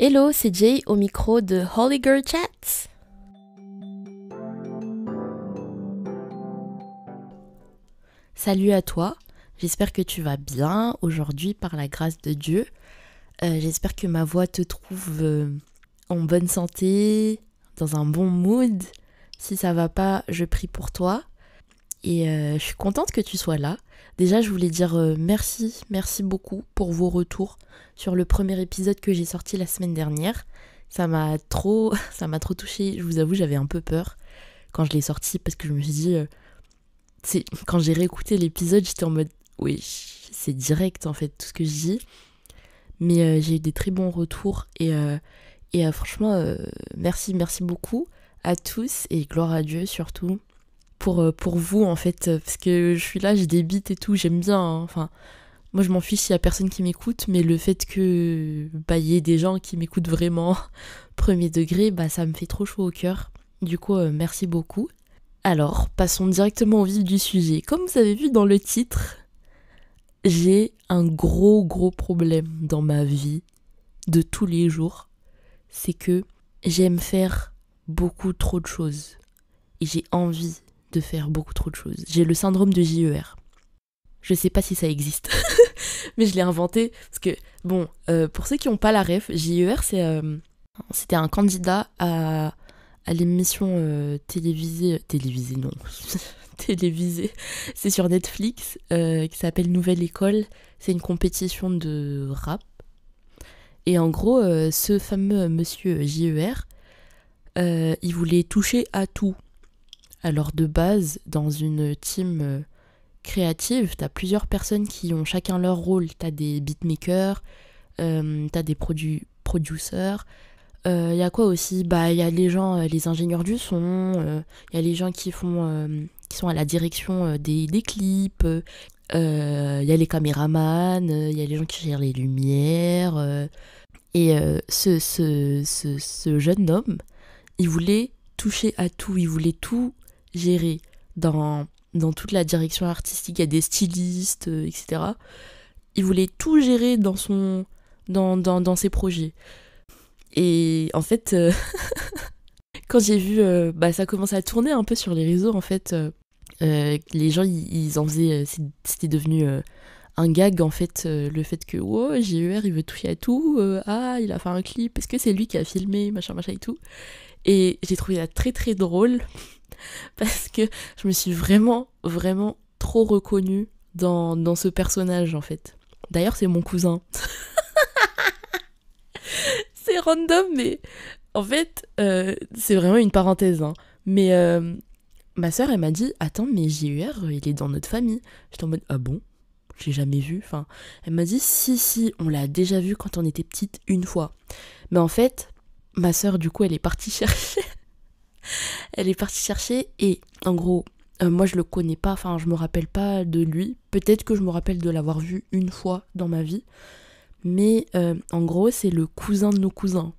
Hello, c'est Jay au micro de Holy Girl Chats. Salut à toi, j'espère que tu vas bien aujourd'hui par la grâce de Dieu. Euh, j'espère que ma voix te trouve euh, en bonne santé, dans un bon mood. Si ça va pas, je prie pour toi et euh, je suis contente que tu sois là. Déjà, je voulais dire euh, merci, merci beaucoup pour vos retours sur le premier épisode que j'ai sorti la semaine dernière. Ça m'a trop, ça m'a trop touché. Je vous avoue, j'avais un peu peur quand je l'ai sorti parce que je me suis dit, euh, quand j'ai réécouté l'épisode, j'étais en mode, oui, c'est direct en fait tout ce que je dis. Mais j'ai eu des très bons retours et franchement, merci, merci beaucoup à tous et gloire à Dieu surtout euh, pour, vous en fait. Euh, parce que je suis là, j'ai des bites et tout, j'aime bien. Hein, enfin, moi je m'en fiche s'il y a personne qui m'écoute, mais le fait que bah y ait des gens qui m'écoutent vraiment premier degré, bah ça me fait trop chaud au cœur. Du coup, euh, merci beaucoup. Alors, passons directement au vif du sujet. Comme vous avez vu dans le titre, j'ai un gros gros problème dans ma vie de tous les jours, c'est que j'aime faire beaucoup trop de choses et j'ai envie de faire beaucoup trop de choses. J'ai le syndrome de JER. Je sais pas si ça existe, mais je l'ai inventé parce que, bon, euh, pour ceux qui n'ont pas la ref, JER, c'est, euh, c'était un candidat à, l'émission euh, télévisée, télévisée non, télévisée, c'est sur Netflix, qui s'appelle Nouvelle École, c'est une compétition de rap. Et en gros, ce fameux monsieur JER, il voulait toucher à tout alors de base, dans une team euh, créative, t'as plusieurs personnes qui ont chacun leur rôle. T'as des beatmakers, euh, t'as des produ producers. Il euh, y a quoi aussi Bah, il y a les gens, euh, les ingénieurs du son. Il y a les gens qui font, qui sont à la direction des, clips. Il y a les caméramans. Il y a les gens qui gèrent les lumières. et ce, ce, ce jeune homme, il voulait toucher à tout. Il voulait tout gérer dans, dans toute la direction artistique, il y a des stylistes, euh, etc. Il voulait tout gérer dans, son, dans, dans, ses projets. Et en fait, euh, quand j'ai vu, euh, bah, ça commence à tourner un peu sur les réseaux, en fait, les gens, ils, en faisaient, c'était devenu un gag, en fait, le fait que, wow, oh, JER, il veut toucher à tout, ah, il a fait un clip, est-ce que c'est lui qui a filmé, machin, machin et tout. Et j'ai trouvé ça très, très drôle parce que je me suis vraiment, vraiment trop reconnue dans, dans ce personnage en fait. D'ailleurs, c'est mon cousin. c'est random, mais en fait, euh, c'est vraiment une parenthèse. Hein. Mais euh, ma soeur, elle m'a dit Attends, mais JUR, e il est dans notre famille. J'étais en mode Ah bon J'ai jamais vu. Enfin, elle m'a dit Si, si, on l'a déjà vu quand on était petite une fois. Mais en fait, ma soeur, du coup, elle est partie chercher elle est partie chercher et en gros, euh, moi je le connais pas, enfin je me rappelle pas de lui. Peut-être que je me rappelle de l'avoir vu une fois dans ma vie. Mais euh, en gros, c'est le cousin de nos cousins.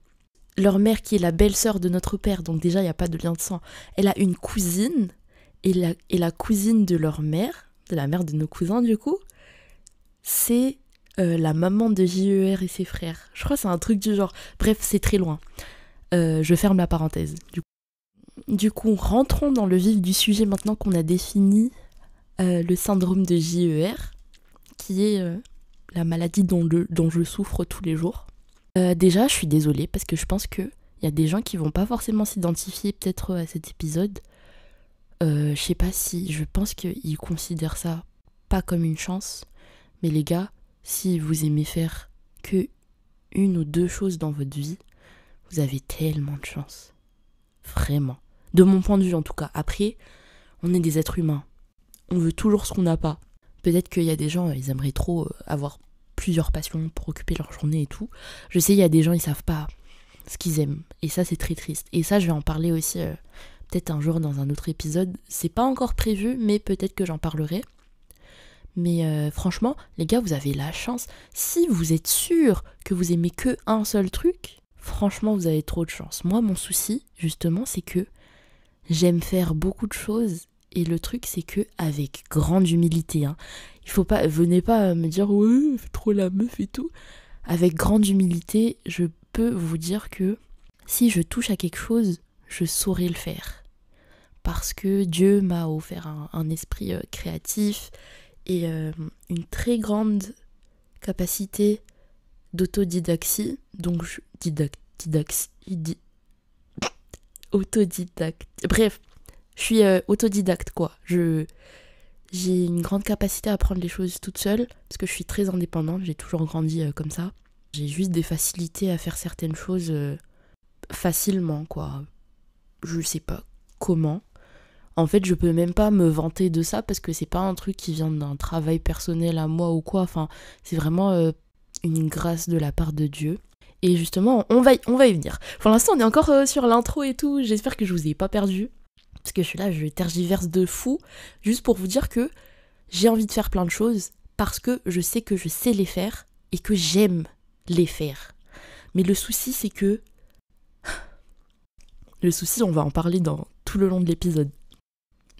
Leur mère qui est la belle-sœur de notre père, donc déjà il n'y a pas de lien de sang. Elle a une cousine et la, cousine de leur mère, de la mère de nos cousins du coup, c'est euh, la maman de JER et ses frères. Je crois c'est un truc du genre. Bref, c'est très loin. je ferme la parenthèse. Du du coup, rentrons dans le vif du sujet maintenant qu'on a défini euh, le syndrome de JER, qui est euh, la maladie dont, je souffre tous les jours. Euh, déjà, je suis désolée parce que je pense qu'il y a des gens qui vont pas forcément s'identifier peut-être à cet épisode. je sais pas si, je pense qu'ils considèrent ça pas comme une chance, mais les gars, si vous aimez faire que une ou deux choses dans votre vie, vous avez tellement de chance. Vraiment. De mon point de vue en tout cas. Après, on est des êtres humains. On veut toujours ce qu'on n'a pas. Peut-être qu'il y a des gens, euh, ils aimeraient trop euh, avoir plusieurs passions pour occuper leur journée et tout. Je sais, il y a des gens, ils savent pas ce qu'ils aiment. Et ça, c'est très triste. Et ça, je vais en parler aussi euh, peut-être un jour dans un autre épisode. C'est pas encore prévu, mais peut-être que j'en parlerai. Mais franchement, les gars, vous avez la chance. Si vous êtes sûr que vous aimez que un seul truc, franchement, vous avez trop de chance. Moi, mon souci, justement, c'est que J'aime faire beaucoup de choses et le truc c'est que avec grande humilité hein, il faut pas venez pas me dire ouais, trop la meuf et tout. Avec grande humilité, je peux vous dire que si je touche à quelque chose, je saurai le faire. Parce que Dieu m'a offert un, esprit euh, créatif et euh, une très grande capacité d'autodidaxie. Donc, je, autodidacte. Bref, je suis euh, autodidacte quoi. Je j'ai une grande capacité à apprendre les choses toute seule parce que je suis très indépendante, j'ai toujours grandi euh, comme ça. J'ai juste des facilités à faire certaines choses euh, facilement quoi. Je sais pas comment. En fait, je peux même pas me vanter de ça parce que c'est pas un truc qui vient d'un travail personnel à moi ou quoi. Enfin, c'est vraiment une grâce de la part de Dieu. Et justement, on va y, on va y venir. Pour l'instant, on est encore euh, sur l'intro et tout. J'espère que je vous ai pas perdu. Parce que je suis là, je tergiverse de fou. Juste pour vous dire que j'ai envie de faire plein de choses parce que je sais que je sais les faire et que j'aime les faire. Mais le souci, c'est que. Le souci, on va en parler dans tout le long de l'épisode.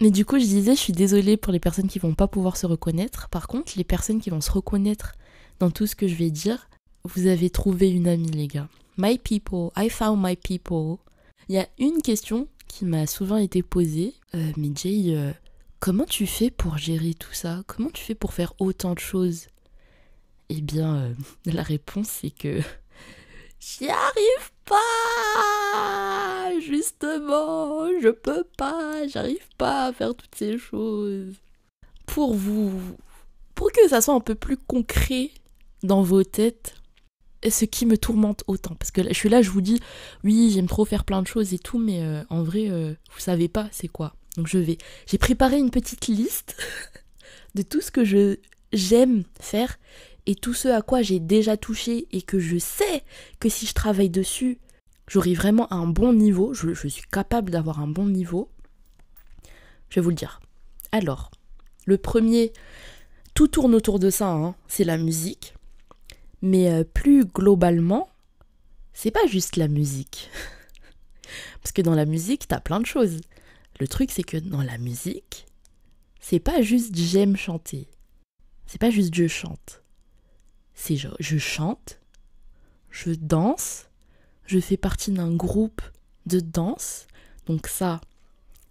Mais du coup, je disais, je suis désolée pour les personnes qui vont pas pouvoir se reconnaître. Par contre, les personnes qui vont se reconnaître dans tout ce que je vais dire, vous avez trouvé une amie, les gars. My people, I found my people. Il y a une question qui m'a souvent été posée. Euh, mais Jay, euh, comment tu fais pour gérer tout ça Comment tu fais pour faire autant de choses Eh bien, euh, la réponse, c'est que j'y arrive pas Justement, je peux pas, j'arrive pas à faire toutes ces choses. Pour vous, pour que ça soit un peu plus concret dans vos têtes, ce qui me tourmente autant. Parce que je suis là, je vous dis, oui, j'aime trop faire plein de choses et tout, mais euh, en vrai, euh, vous savez pas c'est quoi. Donc je vais. J'ai préparé une petite liste de tout ce que je j'aime faire et tout ce à quoi j'ai déjà touché et que je sais que si je travaille dessus, j'aurai vraiment un bon niveau. Je, suis capable d'avoir un bon niveau. Je vais vous le dire. Alors, le premier, tout tourne autour de ça, hein, c'est la musique. Mais euh, plus globalement, c'est pas juste la musique. Parce que dans la musique, t'as plein de choses. Le truc, c'est que dans la musique, c'est pas juste j'aime chanter. C'est pas juste je chante. C'est je, je chante, je danse, je fais partie d'un groupe de danse. Donc ça,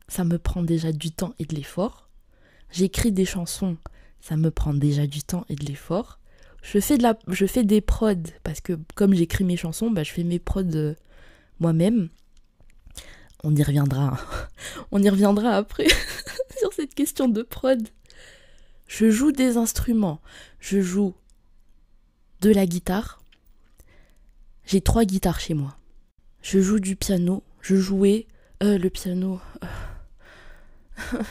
ça me prend déjà du temps et de l'effort. J'écris des chansons, ça me prend déjà du temps et de l'effort je fais, de la, je fais des prods, parce que comme j'écris mes chansons, bah, je fais mes prods euh, moi-même. On y reviendra, on y reviendra après sur cette question de prod. Je joue des instruments, je joue de la guitare. J'ai trois guitares chez moi. Je joue du piano, je jouais euh, le piano. Euh.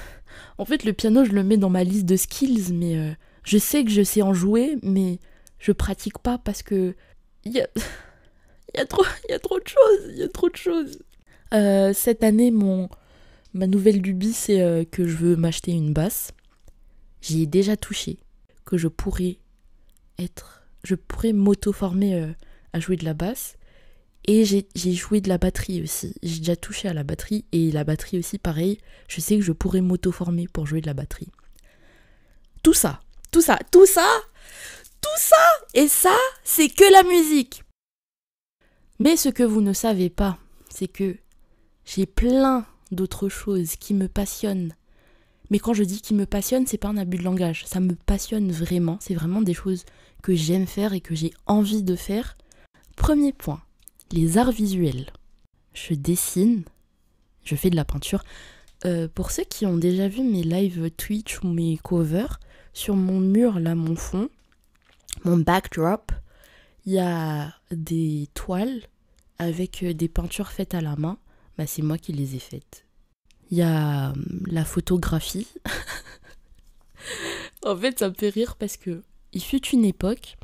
en fait, le piano, je le mets dans ma liste de skills, mais je sais que je sais en jouer, mais je pratique pas parce que il y a... trop, trop de choses, il y a trop de choses. Euh, cette année, mon ma nouvelle lubie, c'est euh, que je veux m'acheter une basse. J'y ai déjà touché, que je pourrais être, je pourrais m'auto-former euh, à jouer de la basse. Et j'ai joué de la batterie aussi. J'ai déjà touché à la batterie et la batterie aussi, pareil. Je sais que je pourrais m'auto-former pour jouer de la batterie. Tout ça, tout ça, tout ça, tout ça. Et ça, c'est que la musique. Mais ce que vous ne savez pas, c'est que j'ai plein d'autres choses qui me passionnent. Mais quand je dis qui me passionne, c'est pas un abus de langage. Ça me passionne vraiment. C'est vraiment des choses que j'aime faire et que j'ai envie de faire. Premier point, les arts visuels. Je dessine, je fais de la peinture. Euh, pour ceux qui ont déjà vu mes lives Twitch ou mes covers, sur mon mur, là, mon fond, mon backdrop, il y a des toiles avec euh, des peintures faites à la main. Bah, c'est moi qui les ai faites. Il y a hum, la photographie. en fait, ça me fait rire parce que il fut une époque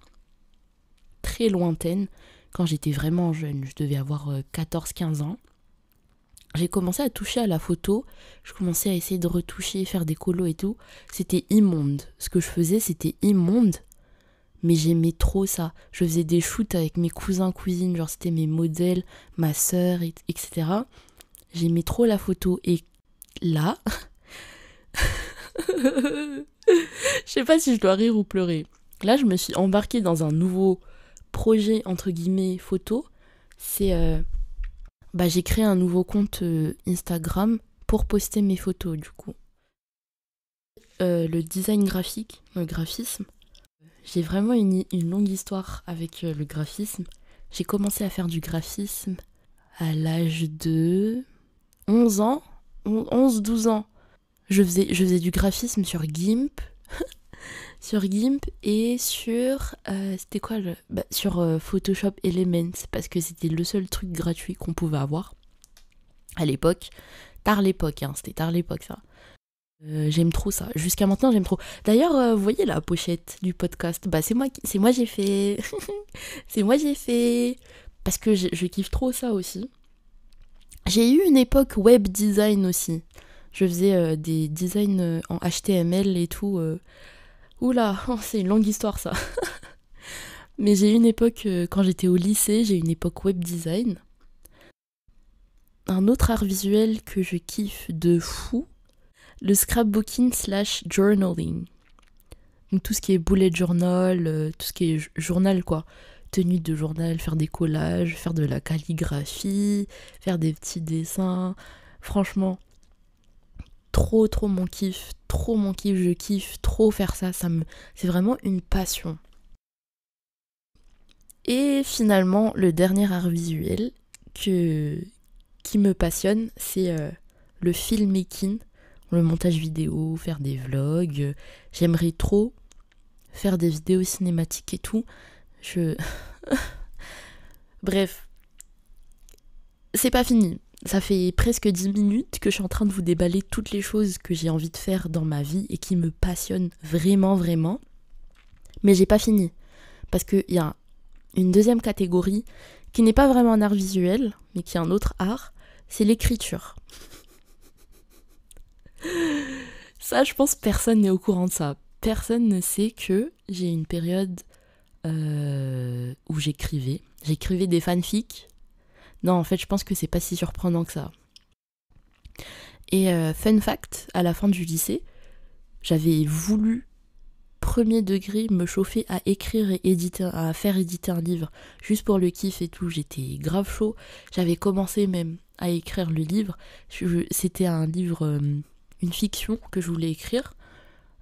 très lointaine, quand j'étais vraiment jeune, je devais avoir 14-15 euh, ans, j'ai commencé à toucher à la photo, je commençais à essayer de retoucher, faire des colos et tout. C'était immonde. Ce que je faisais, c'était immonde. Mais j'aimais trop ça. Je faisais des shoots avec mes cousins, cousines, genre c'était mes modèles, ma sœur, etc. J'aimais trop la photo. Et là, je sais pas si je dois rire ou pleurer. Là, je me suis embarquée dans un nouveau projet, entre guillemets, photo. C'est... Euh, bah, j'ai créé un nouveau compte euh, Instagram pour poster mes photos du coup. Euh, le design graphique, le graphisme. J'ai vraiment une, longue histoire avec euh, le graphisme. J'ai commencé à faire du graphisme à l'âge de 11 ans, 11-12 ans. Je faisais, je faisais du graphisme sur GIMP. sur Gimp et sur euh, c'était quoi le bah, sur euh, Photoshop Elements parce que c'était le seul truc gratuit qu'on pouvait avoir à l'époque tard l'époque hein, c'était tard l'époque ça euh, j'aime trop ça jusqu'à maintenant j'aime trop d'ailleurs vous voyez la pochette du podcast bah c'est moi qui... c'est moi j'ai fait c'est moi j'ai fait parce que je, je kiffe trop ça aussi j'ai eu une époque web design aussi je faisais des designs en HTML et tout Oula, oh, c'est une longue histoire ça. Mais j'ai une époque, euh, quand j'étais au lycée, j'ai une époque web design. Un autre art visuel que je kiffe de fou, le scrapbooking slash journaling. Donc tout ce qui est bullet journal, euh, tout ce qui est journal quoi. Tenue de journal, faire des collages, faire de la calligraphie, faire des petits dessins. Franchement, trop, trop mon kiff, trop mon kiff, je kiffe trop faire ça, ça me, c'est vraiment une passion. Et finalement, le dernier art visuel que, qui me passionne, c'est euh, le filmmaking, le montage vidéo, faire des vlogs. J'aimerais trop faire des vidéos cinématiques et tout. Je. Bref. C'est pas fini. Ça fait presque 10 minutes que je suis en train de vous déballer toutes les choses que j'ai envie de faire dans ma vie et qui me passionnent vraiment, vraiment. Mais j'ai pas fini. Parce qu'il y a une deuxième catégorie qui n'est pas vraiment un art visuel, mais qui est un autre art, c'est l'écriture. ça, je pense personne n'est au courant de ça. Personne ne sait que j'ai une période euh, où j'écrivais. J'écrivais des fanfics non, en fait, je pense que c'est pas si surprenant que ça. Et euh, fun fact, à la fin du lycée, j'avais voulu premier degré me chauffer à écrire et éditer, à faire éditer un livre, juste pour le kiff et tout. J'étais grave chaud. J'avais commencé même à écrire le livre. C'était un livre, euh, une fiction que je voulais écrire,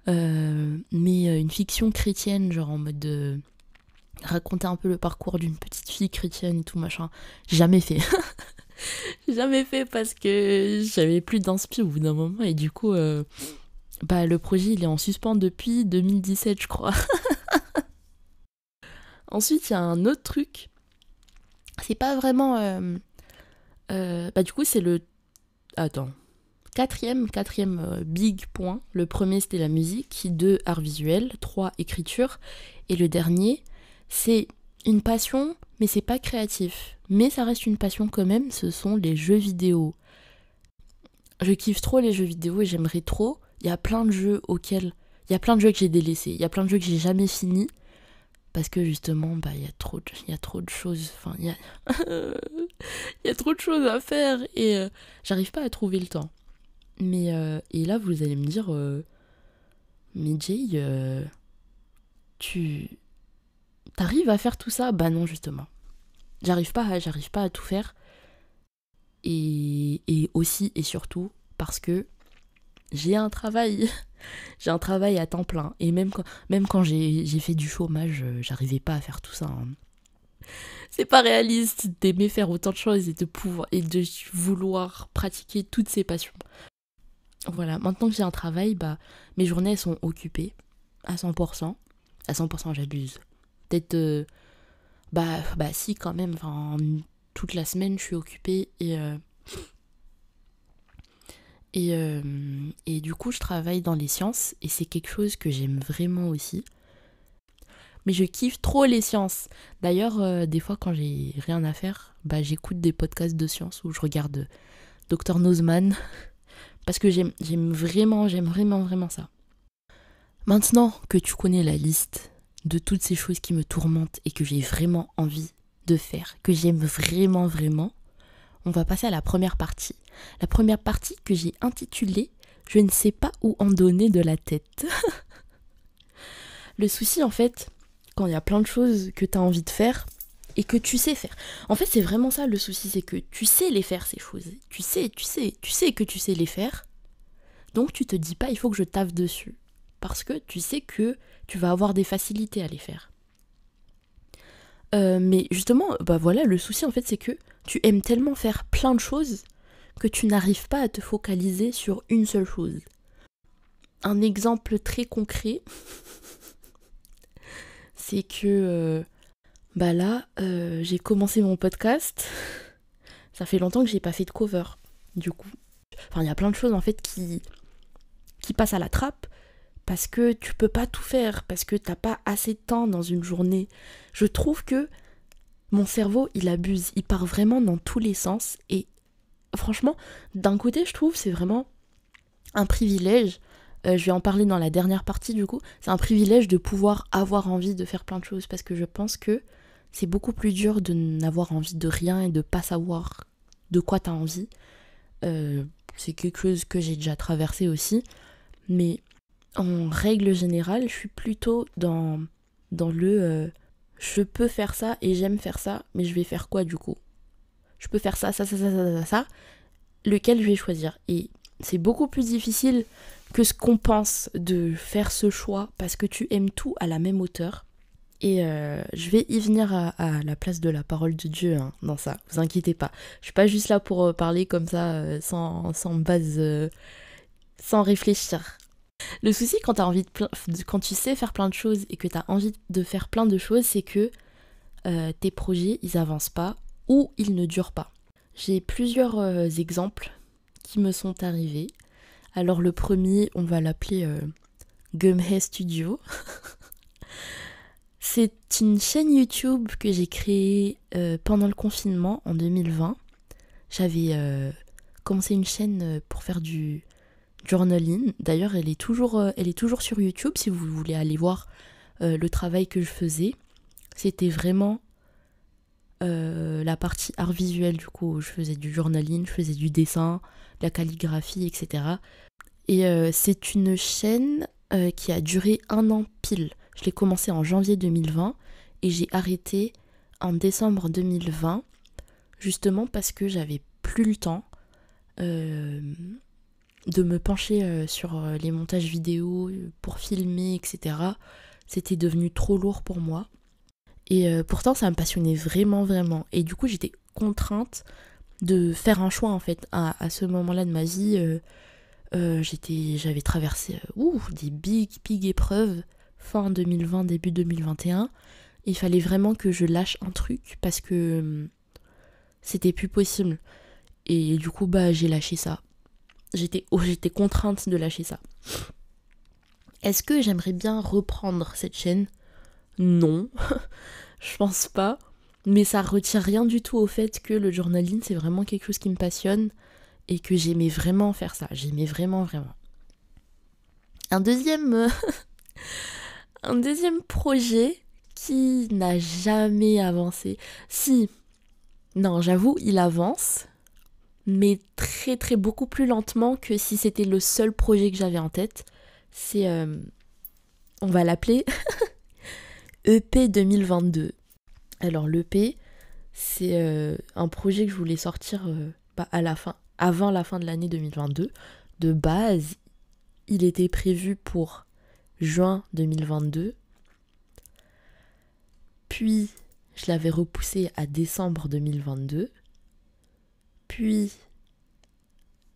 euh, mais une fiction chrétienne, genre en mode raconter un peu le parcours d'une petite fille chrétienne et tout machin. jamais fait. jamais fait parce que j'avais plus d'inspi au bout d'un moment et du coup, euh, bah, le projet il est en suspens depuis 2017, je crois. Ensuite, il y a un autre truc. C'est pas vraiment. Euh, euh, bah, du coup, c'est le. Attends. Quatrième, quatrième big point. Le premier, c'était la musique. Deux, art visuel. Trois, écriture. Et le dernier, c'est une passion, mais c'est pas créatif. Mais ça reste une passion quand même, ce sont les jeux vidéo. Je kiffe trop les jeux vidéo et j'aimerais trop. Il y a plein de jeux auxquels. Il y a plein de jeux que j'ai délaissés, il y a plein de jeux que j'ai jamais finis. Parce que justement, bah, il y a trop de, il y a trop de choses, enfin, il y a, trop de choses à faire et euh, j'arrive pas à trouver le temps. Mais, euh, et là, vous allez me dire, euh, mais euh, tu, T'arrives à faire tout ça Bah non, justement. J'arrive pas, j'arrive pas à tout faire. Et, aussi et surtout parce que j'ai un travail. j'ai un travail à temps plein. Et même quand, même quand j'ai fait du chômage, euh, j'arrivais pas à faire tout ça. Hein. C'est pas réaliste d'aimer faire autant de choses et de pouvoir et de vouloir pratiquer toutes ces passions. Voilà, maintenant que j'ai un travail, bah mes journées sont occupées à 100%. À 100% j'abuse, Peut-être. Euh, bah, bah, si, quand même. toute la semaine, je suis occupée et. Euh, euh, et, du coup, je travaille dans les sciences et c'est quelque chose que j'aime vraiment aussi. Mais je kiffe trop les sciences. D'ailleurs, des fois, quand j'ai rien à faire, bah, j'écoute des podcasts de sciences où je regarde Dr. Nozman. Parce que j'aime vraiment, j'aime vraiment, vraiment ça. Maintenant que tu connais la liste de toutes ces choses qui me tourmentent et que j'ai vraiment envie de faire, que j'aime vraiment, vraiment, on va passer à la première partie. La première partie que j'ai intitulée Je ne sais pas où en donner de la tête. Le souci, en fait, quand il y a plein de choses que tu as envie de faire, et que tu sais faire. En fait, c'est vraiment ça le souci, c'est que tu sais les faire ces choses. Tu sais, tu sais, tu sais que tu sais les faire. Donc tu te dis pas il faut que je tave dessus parce que tu sais que tu vas avoir des facilités à les faire. Euh, mais justement, bah voilà, le souci en fait, c'est que tu aimes tellement faire plein de choses que tu n'arrives pas à te focaliser sur une seule chose. Un exemple très concret, c'est que euh, bah là, euh, j'ai commencé mon podcast. Ça fait longtemps que j'ai pas fait de cover, du coup. Enfin, il y a plein de choses en fait qui qui passent à la trappe parce que tu peux pas tout faire, parce que t'as pas assez de temps dans une journée. Je trouve que mon cerveau, il abuse, il part vraiment dans tous les sens et franchement, d'un côté, je trouve c'est vraiment un privilège. Euh, je vais en parler dans la dernière partie du coup. C'est un privilège de pouvoir avoir envie de faire plein de choses parce que je pense que c'est beaucoup plus dur de n'avoir envie de rien et de pas savoir de quoi t'as envie. Euh, c'est quelque chose que j'ai déjà traversé aussi, mais en règle générale, je suis plutôt dans, dans le euh, je peux faire ça et j'aime faire ça, mais je vais faire quoi du coup Je peux faire ça, ça, ça, ça, ça, ça, ça, lequel je vais choisir Et c'est beaucoup plus difficile que ce qu'on pense de faire ce choix parce que tu aimes tout à la même hauteur. Et euh, je vais y venir à, la place de la parole de Dieu hein, dans ça, vous inquiétez pas. Je suis pas juste là pour euh, parler comme ça sans, base, sans réfléchir. Le souci quand, as envie de quand tu sais faire plein de choses et que tu as envie de faire plein de choses, c'est que euh, tes projets, ils avancent pas ou ils ne durent pas. J'ai plusieurs euh, exemples qui me sont arrivés. Alors le premier, on va l'appeler euh, Studio. c'est une chaîne YouTube que j'ai créée euh, pendant le confinement en 2020. J'avais commencé une chaîne pour faire du journaling. D'ailleurs, elle, est toujours, euh, elle est toujours sur YouTube si vous voulez aller voir euh, le travail que je faisais. C'était vraiment euh, la partie art visuel du coup. Je faisais du journaling, je faisais du dessin, de la calligraphie, etc. Et c'est une chaîne qui a duré un an pile. Je l'ai commencé en janvier 2020 et j'ai arrêté en décembre 2020 justement parce que j'avais plus le temps. Euh, de me pencher euh, sur euh, les montages vidéo euh, pour filmer, etc. C'était devenu trop lourd pour moi. Et pourtant, ça me passionnait vraiment, vraiment. Et du coup, j'étais contrainte de faire un choix, en fait. À, ce moment-là de ma vie, j'étais, j'avais traversé ouh, des big, big épreuves fin 2020, début 2021. Il fallait vraiment que je lâche un truc parce que hum, c'était plus possible. Et du coup, bah, j'ai lâché ça j'étais contrainte de lâcher ça. Est-ce que j'aimerais bien reprendre cette chaîne Non, je pense pas. Mais ça retient rien du tout au fait que le journaling, c'est vraiment quelque chose qui me passionne et que j'aimais vraiment faire ça. J'aimais vraiment, vraiment. Un deuxième, un deuxième projet qui n'a jamais avancé. Si, non, j'avoue, il avance, mais très très beaucoup plus lentement que si c'était le seul projet que j'avais en tête. C'est, euh, on va l'appeler EP 2022. Alors l'EP, c'est euh, un projet que je voulais sortir euh, bah, à la fin, avant la fin de l'année 2022. De base, il était prévu pour juin 2022. Puis, je l'avais repoussé à décembre 2022. Puis,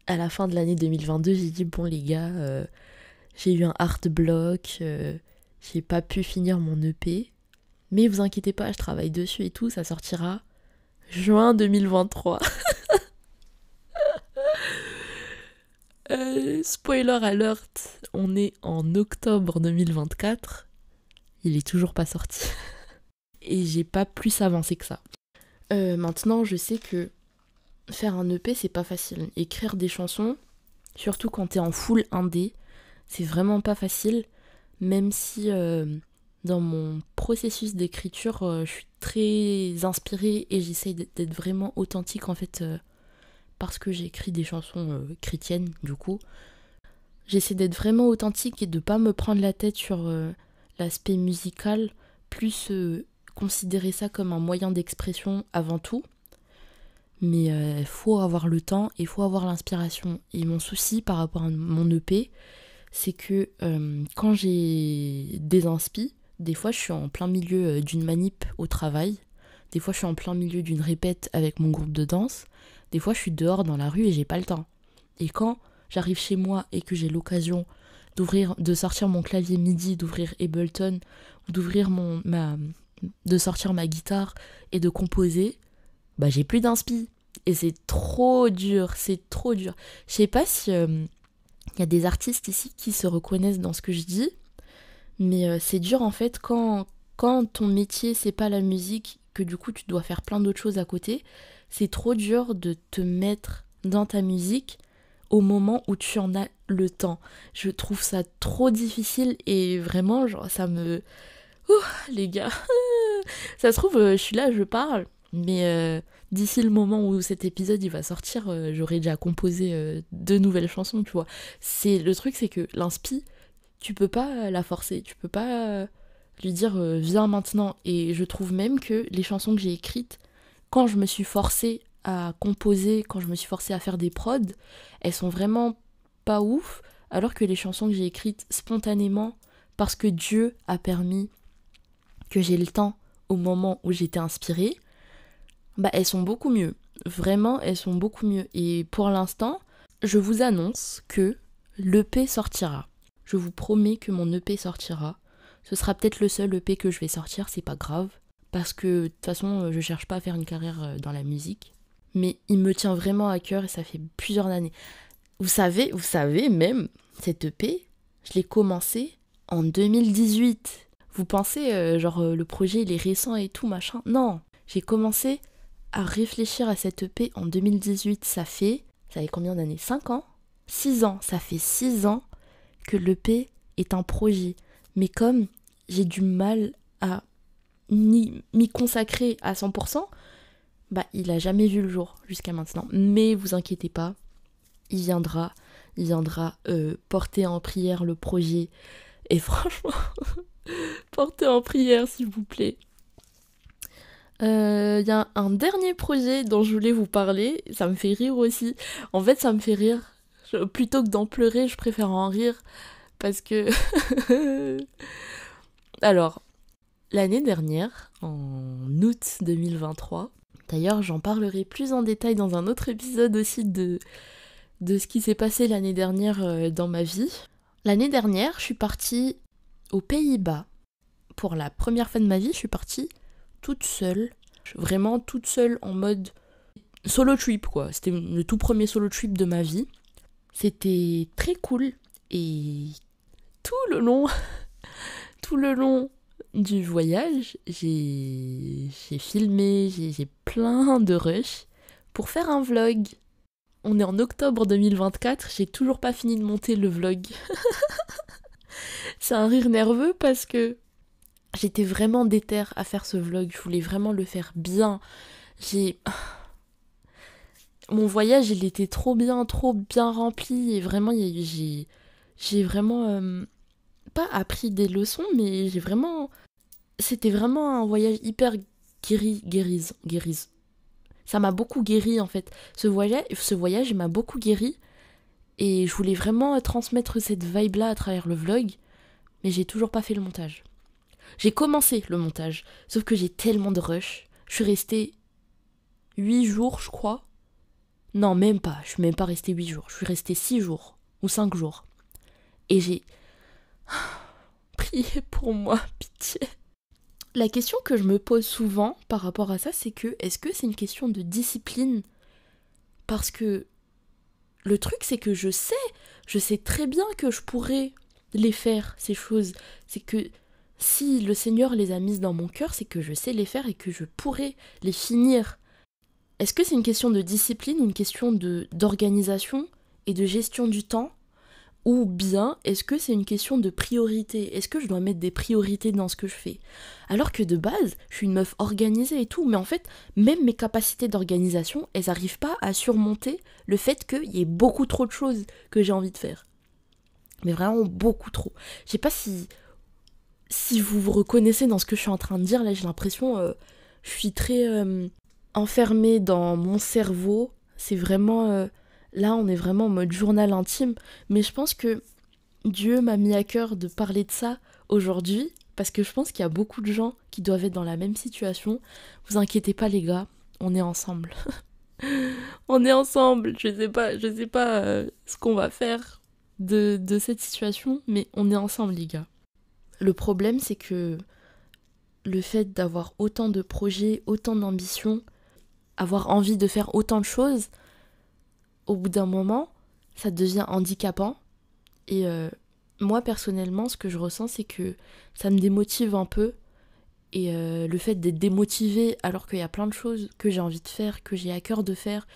à la fin de l'année 2022, j'ai dit, bon les gars, euh, j'ai eu un hard block, euh, j'ai pas pu finir mon EP, mais vous inquiétez pas, je travaille dessus et tout, ça sortira juin 2023. Euh, spoiler alert, on est en octobre 2024, il est toujours pas sorti. et j'ai pas plus avancé que ça. maintenant, je sais que faire un EP, c'est pas facile. Écrire des chansons, surtout quand t'es en full indé, c'est vraiment pas facile. Même si euh, dans mon processus d'écriture, euh, je suis très inspirée et j'essaye d'être vraiment authentique en fait, euh, parce que j'écris des chansons chrétiennes du coup. J'essaie d'être vraiment authentique et de pas me prendre la tête sur l'aspect musical, plus considérer ça comme un moyen d'expression avant tout mais il euh, faut avoir le temps et faut avoir l'inspiration. Et mon souci par rapport à mon EP, c'est que euh, quand j'ai des inspi, des fois je suis en plein milieu euh, d'une manip au travail, des fois je suis en plein milieu d'une répète avec mon groupe de danse, des fois je suis dehors dans la rue et j'ai pas le temps. Et quand j'arrive chez moi et que j'ai l'occasion d'ouvrir, de sortir mon clavier MIDI, d'ouvrir Ableton, d'ouvrir mon de sortir ma guitare et de composer, bah j'ai plus d'inspi. Et c'est trop dur, c'est trop dur. Je sais pas si il euh, y a des artistes ici qui se reconnaissent dans ce que je dis, mais euh, c'est dur en fait quand, quand ton métier c'est pas la musique, que du coup tu dois faire plein d'autres choses à côté, c'est trop dur de te mettre dans ta musique au moment où tu en as le temps. Je trouve ça trop difficile et vraiment genre ça me... les gars, ça se trouve euh, je suis là, je parle, mais euh, d'ici le moment où cet épisode il va sortir, euh, j'aurai déjà composé euh, deux nouvelles chansons, tu vois. C'est le truc, c'est que l'inspi, tu peux pas la forcer, tu peux pas lui dire viens maintenant. Et je trouve même que les chansons que j'ai écrites, quand je me suis forcée à composer, quand je me suis forcée à faire des prods, elles sont vraiment pas ouf, alors que les chansons que j'ai écrites spontanément, parce que Dieu a permis que j'ai le temps au moment où j'étais inspirée, bah, elles sont beaucoup mieux. Vraiment, elles sont beaucoup mieux. Et pour l'instant, je vous annonce que l'EP sortira. Je vous promets que mon EP sortira. Ce sera peut-être le seul EP que je vais sortir, c'est pas grave. Parce que de toute façon, euh, je cherche pas à faire une carrière euh, dans la musique. Mais il me tient vraiment à cœur et ça fait plusieurs années. Vous savez, vous savez même, cet EP, je l'ai commencé en 2018. Vous pensez, euh, genre, le projet il est récent et tout, machin. Non, j'ai commencé à réfléchir à cette paix en 2018, ça fait, ça fait combien d'années 5 ans 6 ans, ça fait 6 ans que l'EP est un projet. Mais comme j'ai du mal à m'y consacrer à 100%, bah il a jamais vu le jour jusqu'à maintenant. Mais vous inquiétez pas, il viendra, il viendra euh, porter en prière le projet. Et franchement, portez en prière s'il vous plaît. Il euh, y a un dernier projet dont je voulais vous parler, ça me fait rire aussi. En fait, ça me fait rire. plutôt que d'en pleurer, je préfère en rire parce que... Alors, l'année dernière, en août 2023, d'ailleurs j'en parlerai plus en détail dans un autre épisode aussi de, de ce qui s'est passé l'année dernière euh, dans ma vie. L'année dernière, je suis partie aux Pays-Bas. Pour la première fois de ma vie, je suis partie toute seule, vraiment toute seule en mode solo trip quoi. C'était le tout premier solo trip de ma vie. C'était très cool et tout le long, tout le long du voyage, j'ai filmé, j'ai plein de rushs pour faire un vlog. On est en octobre 2024, j'ai toujours pas fini de monter le vlog. C'est un rire nerveux parce que J'étais vraiment déterre à faire ce vlog, je voulais vraiment le faire bien. J'ai. Mon voyage, il était trop bien, trop bien rempli. Et vraiment, j'ai, vraiment. Euh, pas appris des leçons, mais j'ai vraiment. C'était vraiment un voyage hyper guéri, guérise, guérise. Ça m'a beaucoup guéri en fait. Ce voyage, ce voyage m'a beaucoup guéri. Et je voulais vraiment transmettre cette vibe-là à travers le vlog. Mais j'ai toujours pas fait le montage. J'ai commencé le montage, sauf que j'ai tellement de rush. Je suis restée 8 jours, je crois. Non, même pas. Je suis même pas restée 8 jours. Je suis restée 6 jours ou 5 jours. Et j'ai. Priez pour moi, pitié. La question que je me pose souvent par rapport à ça, c'est que est-ce que c'est une question de discipline Parce que le truc, c'est que je sais, je sais très bien que je pourrais les faire, ces choses. C'est que si le Seigneur les a mises dans mon cœur, c'est que je sais les faire et que je pourrai les finir. Est-ce que c'est une question de discipline une question de d'organisation et de gestion du temps ou bien est-ce que c'est une question de priorité Est-ce que je dois mettre des priorités dans ce que je fais Alors que de base, je suis une meuf organisée et tout, mais en fait, même mes capacités d'organisation, elles n'arrivent pas à surmonter le fait qu'il y ait beaucoup trop de choses que j'ai envie de faire. Mais vraiment beaucoup trop. Je sais pas si si vous vous reconnaissez dans ce que je suis en train de dire, là j'ai l'impression, euh, je suis très euh, enfermée dans mon cerveau. C'est vraiment, euh, là on est vraiment en mode journal intime. Mais je pense que Dieu m'a mis à cœur de parler de ça aujourd'hui, parce que je pense qu'il y a beaucoup de gens qui doivent être dans la même situation. Vous inquiétez pas les gars, on est ensemble. on est ensemble, je sais pas, je sais pas euh, ce qu'on va faire de cette situation, mais on est ensemble les gars. Le problème, c'est que le fait d'avoir autant de projets, autant d'ambitions, avoir envie de faire autant de choses, au bout d'un moment, ça devient handicapant. Et euh, moi, personnellement, ce que je ressens, c'est que ça me démotive un peu. Et euh, le fait d'être démotivé alors qu'il y a plein de choses que j'ai envie de faire, que j'ai à cœur de faire,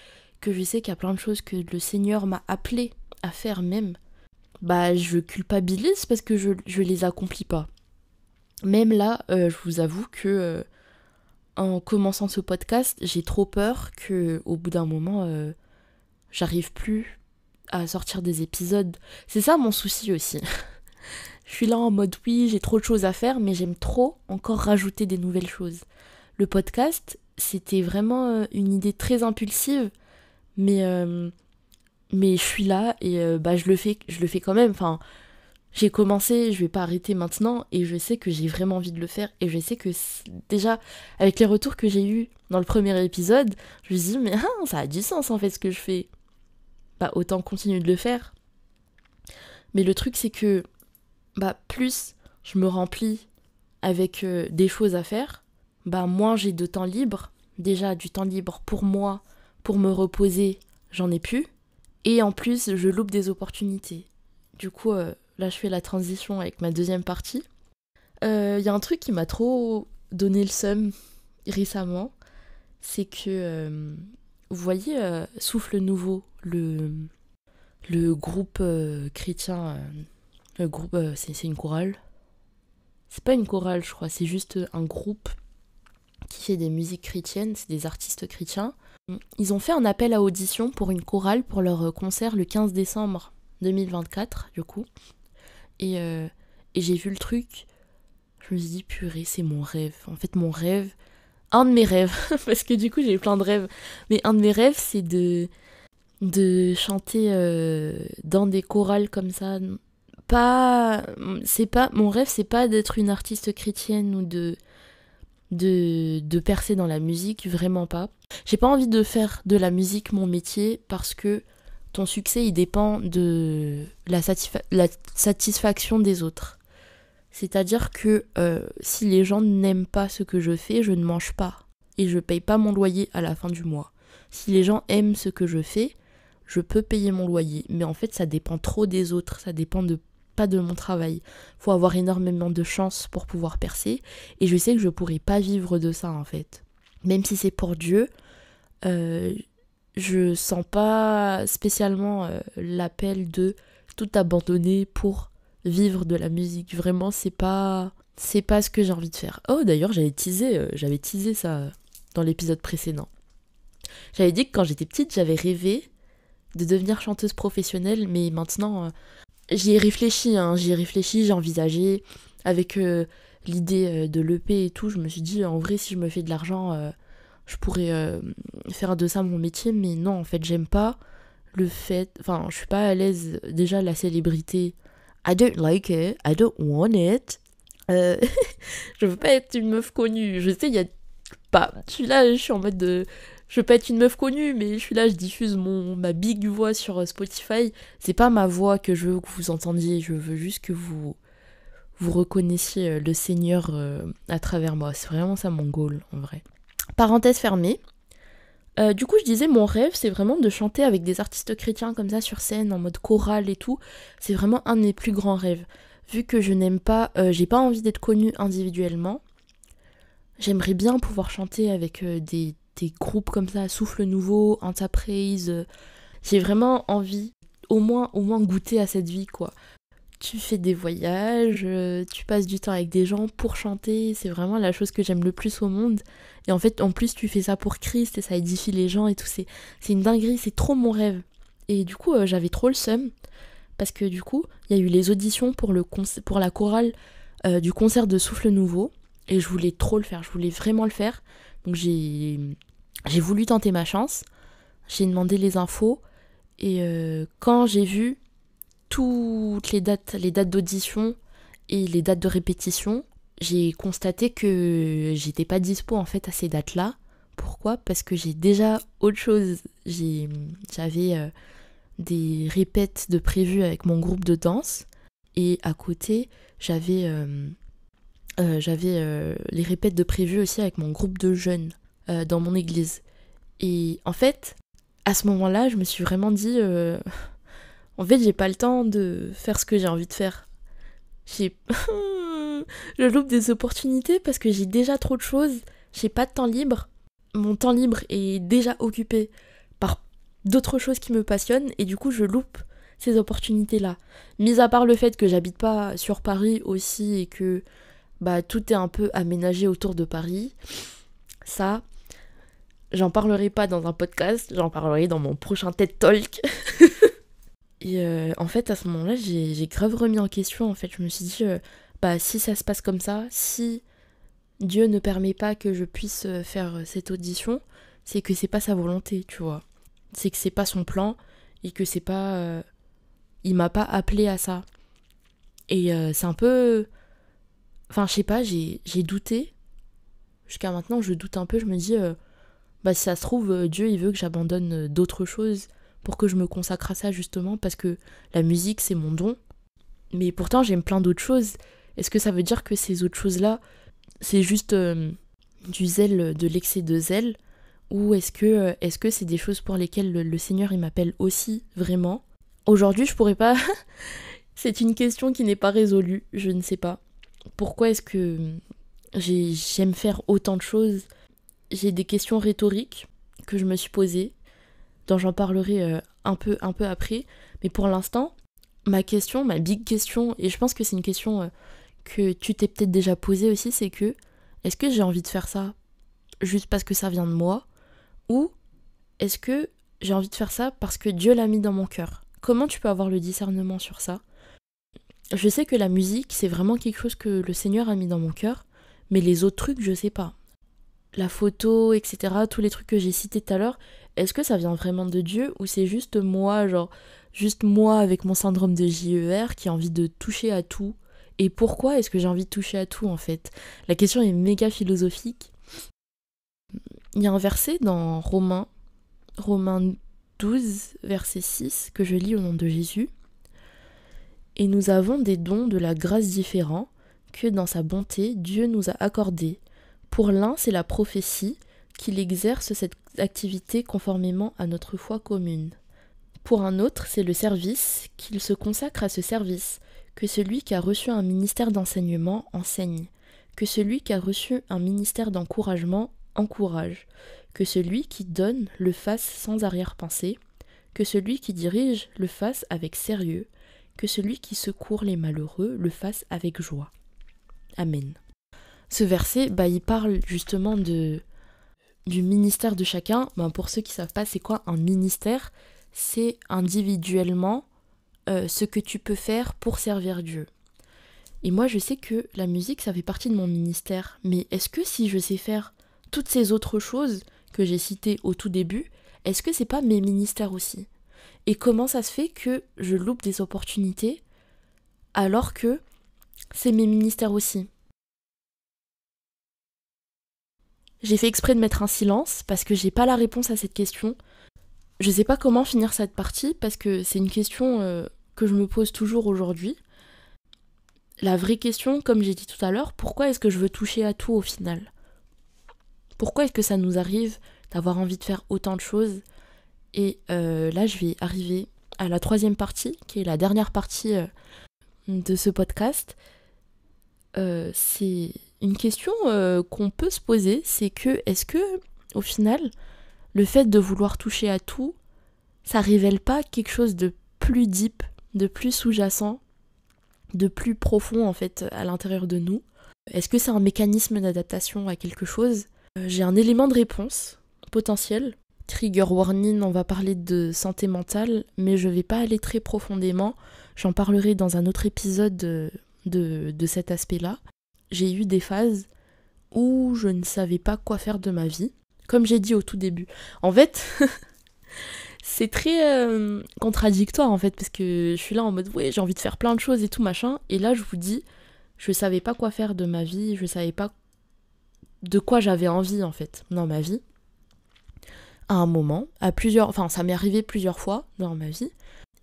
que je sais qu'il y a plein de choses que le Seigneur m'a appelé à faire même, bah je culpabilise parce que je, je les accomplis pas. Même là, euh, je vous avoue que euh, en commençant ce podcast, j'ai trop peur que au bout d'un moment euh, j'arrive plus à sortir des épisodes. C'est ça mon souci aussi. je suis là en mode oui, j'ai trop de choses à faire mais j'aime trop encore rajouter des nouvelles choses. Le podcast, c'était vraiment une idée très impulsive mais mais je suis là et euh, bah je le fais je le fais quand même enfin j'ai commencé je vais pas arrêter maintenant et je sais que j'ai vraiment envie de le faire et je sais que déjà avec les retours que j'ai eu dans le premier épisode je me dis mais hein, ça a du sens en fait ce que je fais bah autant continuer de le faire mais le truc c'est que bah plus je me remplis avec euh, des choses à faire bah moins j'ai de temps libre déjà du temps libre pour moi pour me reposer j'en ai plus et en plus, je loupe des opportunités. Du coup, euh, là, je fais la transition avec ma deuxième partie. Il euh, y a un truc qui m'a trop donné le seum récemment, c'est que, euh, vous voyez, Souffle Nouveau, le, le groupe chrétien, le groupe, c'est une chorale. C'est pas une chorale, je crois, c'est juste un groupe qui fait des musiques chrétiennes, c'est des artistes chrétiens. Ils ont fait un appel à audition pour une chorale pour leur euh, concert le 15 décembre 2024, du coup. Euh, et, j'ai vu le truc. Je me suis dit, purée, c'est mon rêve. En fait, mon rêve, un de mes rêves, parce que du coup, j'ai eu plein de rêves. Mais un de mes rêves, c'est de, de chanter euh, dans des chorales comme ça. Pas. C'est pas. Mon rêve, c'est pas d'être une artiste chrétienne ou de de, percer dans la musique, vraiment pas. J'ai pas envie de faire de la musique mon métier parce que ton succès il dépend de la, satisfaction des autres. C'est-à-dire que euh, si les gens n'aiment pas ce que je fais, je ne mange pas et je paye pas mon loyer à la fin du mois. Si les gens aiment ce que je fais, je peux payer mon loyer, mais en fait ça dépend trop des autres, ça dépend de pas de mon travail. Faut avoir énormément de chance pour pouvoir percer et je sais que je pourrais pas vivre de ça en fait. Même si c'est pour Dieu, euh, je sens pas spécialement euh, l'appel de tout abandonner pour vivre de la musique. Vraiment, c'est pas c'est pas ce que j'ai envie de faire. Oh d'ailleurs, j'avais teasé euh, j'avais teasé ça dans l'épisode précédent. J'avais dit que quand j'étais petite, j'avais rêvé de devenir chanteuse professionnelle, mais maintenant, J'y ai réfléchi, hein, j'y ai réfléchi, j'ai envisagé avec euh, l'idée euh, de l'EP et tout. Je me suis dit, en vrai, si je me fais de l'argent, euh, je pourrais faire de ça mon métier. Mais non, en fait, j'aime pas le fait. Enfin, je suis pas à l'aise. Déjà, la célébrité, I don't like it, I don't want it. je veux pas être une meuf connue. Je sais, il y a pas. Je suis là, je suis en mode de je peux être une meuf connue, mais je suis là, je diffuse mon, ma big voix sur euh, Spotify. C'est pas ma voix que je veux que vous entendiez, je veux juste que vous, vous reconnaissiez euh, le Seigneur euh, à travers moi. C'est vraiment ça mon goal, en vrai. Parenthèse fermée. du coup, je disais, mon rêve, c'est vraiment de chanter avec des artistes chrétiens comme ça sur scène, en mode chorale et tout. C'est vraiment un des plus grands rêves. Vu que je n'aime pas, j'ai pas envie d'être connue individuellement, j'aimerais bien pouvoir chanter avec des, des groupes comme ça, Souffle Nouveau, Entreprise. Euh, j'ai vraiment envie au moins, au moins goûter à cette vie, quoi. Tu fais des voyages, euh, tu passes du temps avec des gens pour chanter, c'est vraiment la chose que j'aime le plus au monde. Et en fait, en plus, tu fais ça pour Christ et ça édifie les gens et tout, c'est, une dinguerie, c'est trop mon rêve. Et du coup, euh, j'avais trop le seum, parce que du coup, il y a eu les auditions pour, le pour la chorale du concert de Souffle Nouveau, et je voulais trop le faire, je voulais vraiment le faire. Donc j'ai voulu tenter ma chance, j'ai demandé les infos et euh, quand j'ai vu toutes les dates, les dates d'audition et les dates de répétition, j'ai constaté que j'étais pas dispo en fait à ces dates-là. Pourquoi Parce que j'ai déjà autre chose. J'avais euh, des répètes de prévues avec mon groupe de danse et à côté j'avais euh, euh, j'avais euh, les répètes de prévu aussi avec mon groupe de jeunes euh, dans mon église. Et en fait, à ce moment-là, je me suis vraiment dit, en fait, j'ai pas le temps de faire ce que j'ai envie de faire. J'ai... je loupe des opportunités parce que j'ai déjà trop de choses, j'ai pas de temps libre. Mon temps libre est déjà occupé par d'autres choses qui me passionnent et du coup, je loupe ces opportunités-là. Mis à part le fait que j'habite pas sur Paris aussi et que bah, tout est un peu aménagé autour de Paris. Ça, j'en parlerai pas dans un podcast, j'en parlerai dans mon prochain TED Talk. Et euh, en fait, à ce moment-là, j'ai grave remis en question. En fait, je me suis dit, euh, bah, si ça se passe comme ça, si Dieu ne permet pas que je puisse euh, faire cette audition, c'est que c'est pas sa volonté, tu vois. C'est que c'est pas son plan et que c'est pas. il m'a pas appelé à ça. Et c'est un peu Enfin, je sais pas, j'ai douté. Jusqu'à maintenant, je doute un peu. Je me dis, euh, bah, si ça se trouve, euh, Dieu, il veut que j'abandonne euh, d'autres choses pour que je me consacre à ça, justement, parce que la musique, c'est mon don. Mais pourtant, j'aime plein d'autres choses. Est-ce que ça veut dire que ces autres choses-là, c'est juste du zèle, de l'excès de zèle Ou est-ce que c'est -ce c'est des choses pour lesquelles le Seigneur, il m'appelle aussi, vraiment Aujourd'hui, je pourrais pas. c'est une question qui n'est pas résolue, je ne sais pas pourquoi est-ce que j'aime faire autant de choses J'ai des questions rhétoriques que je me suis posées, dont j'en parlerai euh, un peu, un peu après. Mais pour l'instant, ma question, ma big question, et je pense que c'est une question euh, que tu t'es peut-être déjà posée aussi, c'est que est-ce que j'ai envie de faire ça juste parce que ça vient de moi Ou est-ce que j'ai envie de faire ça parce que Dieu l'a mis dans mon cœur Comment tu peux avoir le discernement sur ça je sais que la musique, c'est vraiment quelque chose que le Seigneur a mis dans mon cœur, mais les autres trucs, je sais pas. La photo, etc., tous les trucs que j'ai cités tout à l'heure, est-ce que ça vient vraiment de Dieu ou c'est juste moi, genre, juste moi avec mon syndrome de JER qui a envie de toucher à tout Et pourquoi est-ce que j'ai envie de toucher à tout en fait La question est méga philosophique. Il y a un verset dans Romains, Romains 12, verset 6, que je lis au nom de Jésus. Et nous avons des dons de la grâce différents que dans sa bonté Dieu nous a accordés. Pour l'un, c'est la prophétie, qu'il exerce cette activité conformément à notre foi commune. Pour un autre, c'est le service, qu'il se consacre à ce service, que celui qui a reçu un ministère d'enseignement enseigne, que celui qui a reçu un ministère d'encouragement encourage, que celui qui donne le fasse sans arrière-pensée, que celui qui dirige le fasse avec sérieux, que celui qui secourt les malheureux le fasse avec joie. Amen. Ce verset, bah, il parle justement de, du ministère de chacun. Bah, pour ceux qui ne savent pas, c'est quoi un ministère C'est individuellement euh, ce que tu peux faire pour servir Dieu. Et moi, je sais que la musique, ça fait partie de mon ministère. Mais est-ce que si je sais faire toutes ces autres choses que j'ai citées au tout début, est-ce que c'est pas mes ministères aussi et comment ça se fait que je loupe des opportunités alors que c'est mes ministères aussi J'ai fait exprès de mettre un silence parce que j'ai pas la réponse à cette question. Je sais pas comment finir cette partie parce que c'est une question euh, que je me pose toujours aujourd'hui. La vraie question, comme j'ai dit tout à l'heure, pourquoi est-ce que je veux toucher à tout au final Pourquoi est-ce que ça nous arrive d'avoir envie de faire autant de choses et euh, là, je vais arriver à la troisième partie, qui est la dernière partie euh, de ce podcast. Euh, c'est une question qu'on peut se poser, c'est que est-ce que, au final, le fait de vouloir toucher à tout, ça révèle pas quelque chose de plus deep, de plus sous-jacent, de plus profond en fait à l'intérieur de nous Est-ce que c'est un mécanisme d'adaptation à quelque chose J'ai un élément de réponse potentiel Trigger warning, on va parler de santé mentale, mais je vais pas aller très profondément. J'en parlerai dans un autre épisode euh, de, cet aspect-là. J'ai eu des phases où je ne savais pas quoi faire de ma vie, comme j'ai dit au tout début. En fait, c'est très euh, contradictoire en fait, parce que je suis là en mode ouais, j'ai envie de faire plein de choses et tout machin, et là je vous dis, je ne savais pas quoi faire de ma vie, je savais pas de quoi j'avais envie en fait dans ma vie à un moment, à plusieurs, enfin ça m'est arrivé plusieurs fois dans ma vie,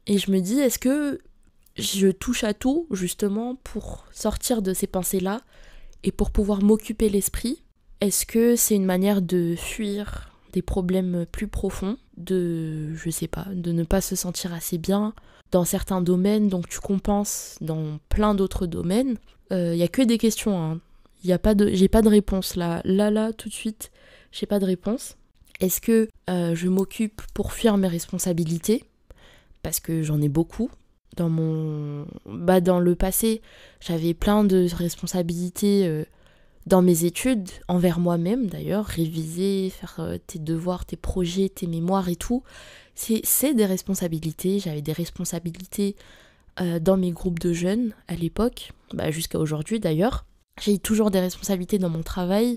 et je me dis est-ce que je touche à tout justement pour sortir de ces pensées-là et pour pouvoir m'occuper l'esprit Est-ce que c'est une manière de fuir des problèmes plus profonds, de je sais pas, de ne pas se sentir assez bien dans certains domaines, donc tu compenses dans plein d'autres domaines. Il euh, y a que des questions, hein. y a pas de, j'ai pas de réponse là, là là tout de suite, j'ai pas de réponse. Est-ce que euh, je m'occupe pour fuir mes responsabilités Parce que j'en ai beaucoup. Dans mon. Bah, dans le passé, j'avais plein de responsabilités euh, dans mes études, envers moi-même d'ailleurs, réviser, faire euh, tes devoirs, tes projets, tes mémoires et tout. C'est des responsabilités. J'avais des responsabilités dans mes groupes de jeunes à l'époque, bah, jusqu'à aujourd'hui d'ailleurs. J'ai toujours des responsabilités dans mon travail.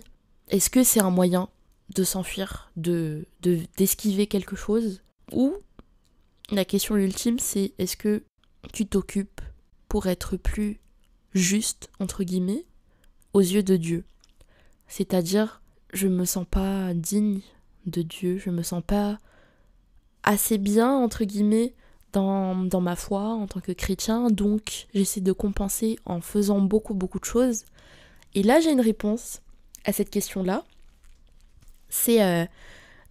Est-ce que c'est un moyen de s'enfuir, de d'esquiver quelque chose. Ou la question ultime, c'est est-ce que tu t'occupes pour être plus juste, entre guillemets, aux yeux de Dieu C'est-à-dire, je me sens pas digne de Dieu, je me sens pas assez bien, entre guillemets, dans, dans ma foi en tant que chrétien, donc j'essaie de compenser en faisant beaucoup, beaucoup de choses. Et là, j'ai une réponse à cette question-là, c'est, euh,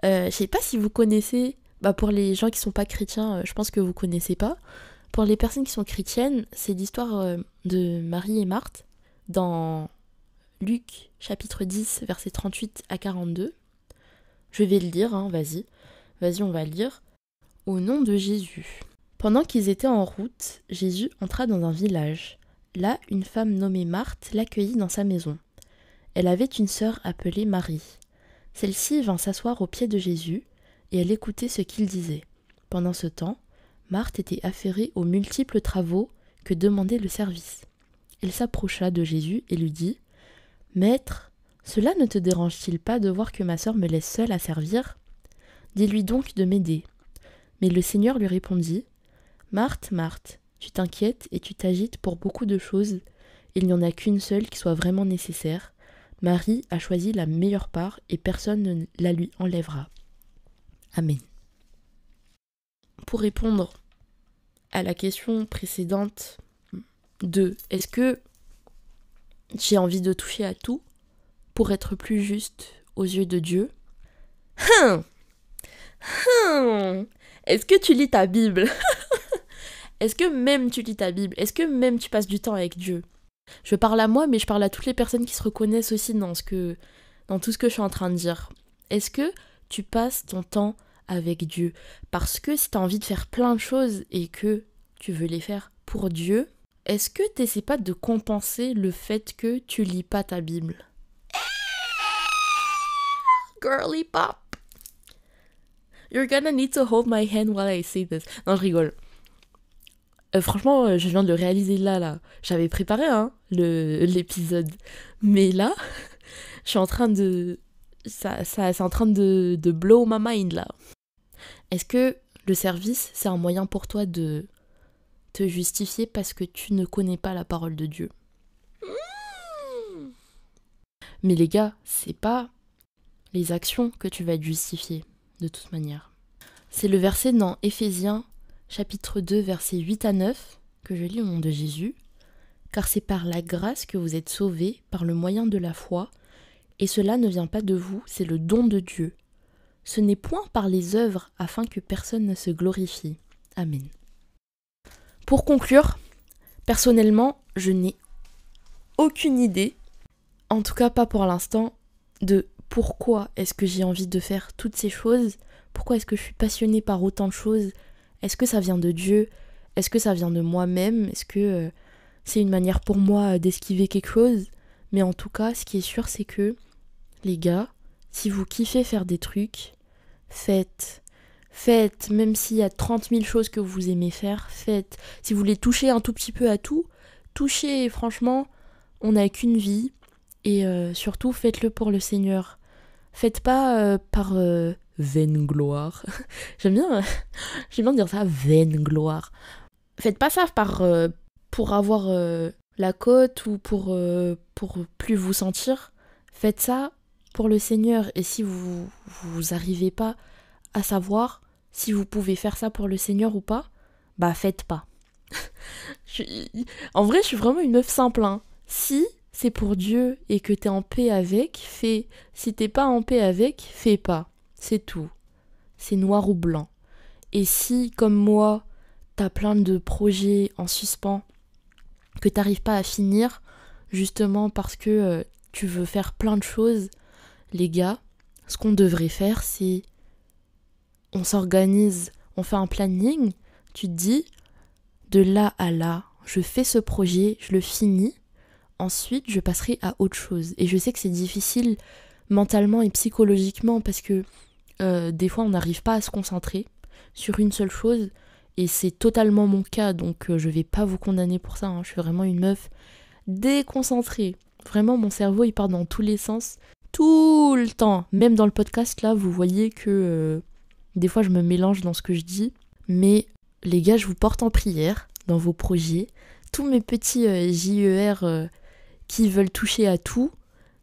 euh, je sais pas si vous connaissez, bah pour les gens qui sont pas chrétiens, euh, je pense que vous connaissez pas. Pour les personnes qui sont chrétiennes, c'est l'histoire euh, de Marie et Marthe dans Luc chapitre 10 versets 38 à 42. Je vais le lire, hein, vas-y. Vas-y, on va le lire. Au nom de Jésus. Pendant qu'ils étaient en route, Jésus entra dans un village. Là, une femme nommée Marthe l'accueillit dans sa maison. Elle avait une sœur appelée Marie. Celle-ci vint s'asseoir au pied de Jésus, et elle écoutait ce qu'il disait. Pendant ce temps, Marthe était affairée aux multiples travaux que demandait le service. Elle s'approcha de Jésus et lui dit Maître, cela ne te dérange-t-il pas de voir que ma sœur me laisse seule à servir Dis-lui donc de m'aider. Mais le Seigneur lui répondit Marthe, Marthe, tu t'inquiètes et tu t'agites pour beaucoup de choses, il n'y en a qu'une seule qui soit vraiment nécessaire, Marie a choisi la meilleure part et personne ne la lui enlèvera. Amen. Pour répondre à la question précédente de est-ce que j'ai envie de toucher à tout pour être plus juste aux yeux de Dieu hein, hein, Est-ce que tu lis ta Bible Est-ce que même tu lis ta Bible Est-ce que même tu passes du temps avec Dieu je parle à moi, mais je parle à toutes les personnes qui se reconnaissent aussi dans, ce dans tout ce que je suis en train de dire. Est-ce que tu passes ton temps avec Dieu Parce que si tu as envie de faire plein de choses et que tu veux les faire pour Dieu, est-ce que tu pas de compenser le fait que tu lis pas ta Bible Girly pop You're gonna need to hold my hand while I say this. Non, je rigole. Euh, franchement, euh, je viens de le réaliser là, là. J'avais préparé hein, l'épisode. Mais là, je suis en train de... Ça, ça c'est en train de, blow my mind, là. Est-ce que le service, c'est un moyen pour toi de te justifier parce que tu ne connais pas la parole de Dieu mmh. mais les gars, c'est pas les actions que tu vas justifier, de toute manière. C'est le verset dans Éphésiens chapitre 2, versets 8 à 9, que je lis au nom de Jésus. Car c'est par la grâce que vous êtes sauvés, par le moyen de la foi, et cela ne vient pas de vous, c'est le don de Dieu. Ce n'est point par les œuvres afin que personne ne se glorifie. Amen. Pour conclure, personnellement, je n'ai aucune idée, en tout cas pas pour l'instant, de pourquoi est-ce que j'ai envie de faire toutes ces choses, pourquoi est-ce que je suis passionnée par autant de choses, est-ce que ça vient de Dieu Est-ce que ça vient de moi-même Est-ce que euh, c'est une manière pour moi euh, d'esquiver quelque chose Mais en tout cas, ce qui est sûr, c'est que, les gars, si vous kiffez faire des trucs, faites. Faites, même s'il y a 30 000 choses que vous aimez faire, faites. Si vous voulez toucher un tout petit peu à tout, touchez, franchement, on n'a qu'une vie. Et euh, surtout, faites-le pour le Seigneur. Faites pas par vaine gloire. j'aime bien, j'aime bien dire ça, vaine gloire. Faites pas ça par, euh, pour avoir euh, la cote ou pour, euh, pour plus vous sentir. Faites ça pour le Seigneur. Et si vous vous arrivez pas à savoir si vous pouvez faire ça pour le Seigneur ou pas, bah faites pas. En vrai, je suis vraiment une meuf simple. Hein. Si c'est pour Dieu et que t'es en paix avec, fais. Si t'es pas en paix avec, fais pas. C'est tout. C'est noir ou blanc. Et si, comme moi, t'as plein de projets en suspens que t'arrives pas à finir, justement parce que euh, tu veux faire plein de choses, les gars, ce qu'on devrait faire, c'est on s'organise, on fait un planning, tu te dis, de là à là, je fais ce projet, je le finis, ensuite je passerai à autre chose. Et je sais que c'est difficile mentalement et psychologiquement parce que euh, des fois on n'arrive pas à se concentrer sur une seule chose et c'est totalement mon cas donc euh, je vais pas vous condamner pour ça, hein. je suis vraiment une meuf déconcentrée. Vraiment mon cerveau il part dans tous les sens tout le temps. Même dans le podcast là, vous voyez que euh, des fois je me mélange dans ce que je dis, mais les gars, je vous porte en prière dans vos projets. Tous mes petits JER qui veulent toucher à tout,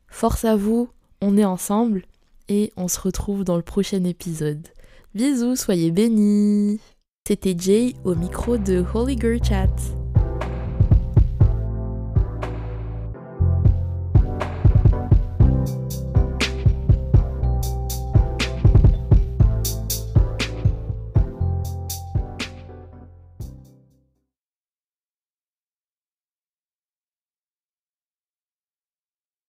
force à vous, on est ensemble et on se retrouve dans le prochain épisode. Bisous, soyez bénis C'était Jay au micro de Holy Girl Chat.